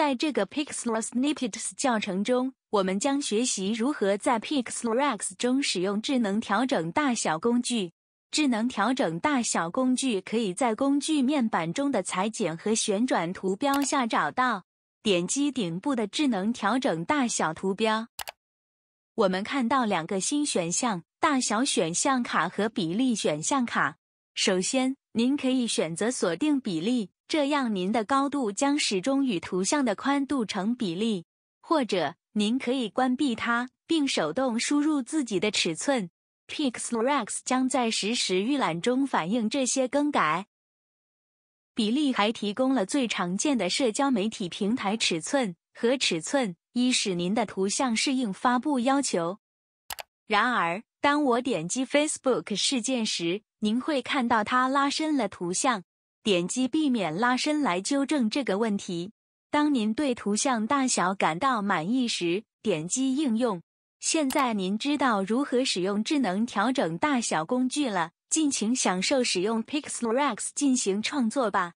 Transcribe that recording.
在这个 Pixel Snippets 教程中，我们将学习如何在 Pixelax 中使用智能调整大小工具。智能调整大小工具可以在工具面板中的裁剪和旋转图标下找到。点击顶部的智能调整大小图标，我们看到两个新选项：大小选项卡和比例选项卡。首先，您可以选择锁定比例。这样，您的高度将始终与图像的宽度成比例。或者，您可以关闭它，并手动输入自己的尺寸。PixelRex 将在实时预览中反映这些更改。比例还提供了最常见的社交媒体平台尺寸和尺寸，以使您的图像适应发布要求。然而，当我点击 Facebook 事件时，您会看到它拉伸了图像。点击避免拉伸来纠正这个问题。当您对图像大小感到满意时，点击应用。现在您知道如何使用智能调整大小工具了。尽情享受使用 Pixel Rex 进行创作吧！